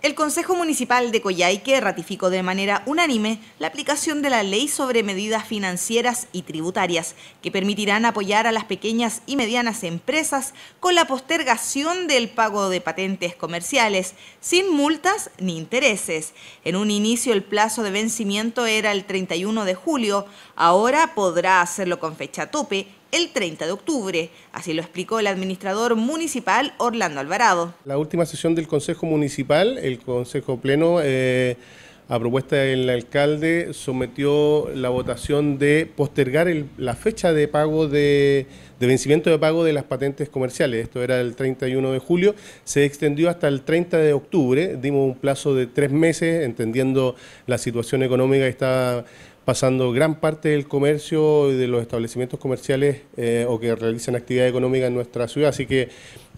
El Consejo Municipal de Coyhaique ratificó de manera unánime la aplicación de la Ley sobre Medidas Financieras y Tributarias, que permitirán apoyar a las pequeñas y medianas empresas con la postergación del pago de patentes comerciales, sin multas ni intereses. En un inicio el plazo de vencimiento era el 31 de julio, ahora podrá hacerlo con fecha tope el 30 de octubre. Así lo explicó el administrador municipal Orlando Alvarado. La última sesión del Consejo Municipal, el Consejo Pleno, eh, a propuesta del alcalde, sometió la votación de postergar la fecha de pago de, de vencimiento de pago de las patentes comerciales. Esto era el 31 de julio, se extendió hasta el 30 de octubre. Dimos un plazo de tres meses, entendiendo la situación económica que estaba pasando gran parte del comercio y de los establecimientos comerciales eh, o que realizan actividad económica en nuestra ciudad. Así que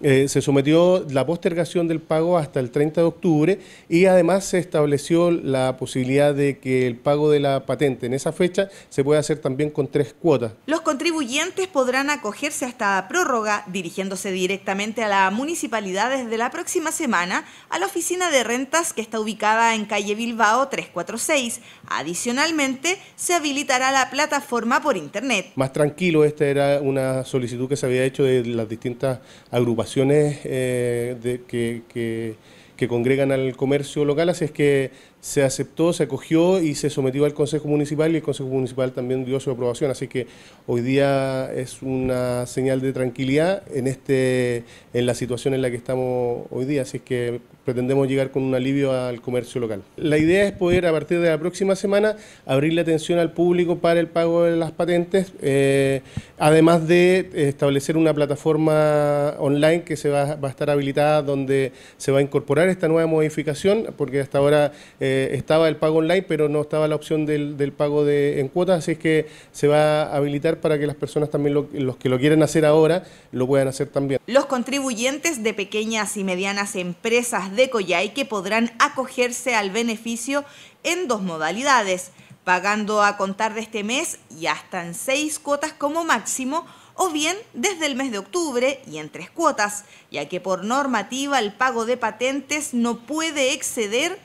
eh, se sometió la postergación del pago hasta el 30 de octubre y además se estableció la posibilidad de que el pago de la patente en esa fecha se pueda hacer también con tres cuotas. Los contribuyentes podrán acogerse a esta prórroga dirigiéndose directamente a la municipalidad desde la próxima semana a la oficina de rentas que está ubicada en calle Bilbao 346. Adicionalmente, se habilitará la plataforma por internet. Más tranquilo, esta era una solicitud que se había hecho de las distintas agrupaciones situaciones eh, de, que, que que congregan al comercio local, así es que se aceptó, se acogió y se sometió al Consejo Municipal y el Consejo Municipal también dio su aprobación, así que hoy día es una señal de tranquilidad en, este, en la situación en la que estamos hoy día, así es que pretendemos llegar con un alivio al comercio local. La idea es poder a partir de la próxima semana abrir la atención al público para el pago de las patentes, eh, además de establecer una plataforma online que se va a estar habilitada donde se va a incorporar esta nueva modificación, porque hasta ahora eh, estaba el pago online, pero no estaba la opción del, pago de, en cuotas, así es que se va a habilitar para que las personas también, los que lo quieren hacer ahora, lo puedan hacer también. Los contribuyentes de pequeñas y medianas empresas de que podrán acogerse al beneficio en dos modalidades, pagando a contar de este mes y hasta en seis cuotas como máximo, o bien desde el mes de octubre y en tres cuotas, ya que por normativa el pago de patentes no puede exceder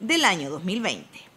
del año 2020.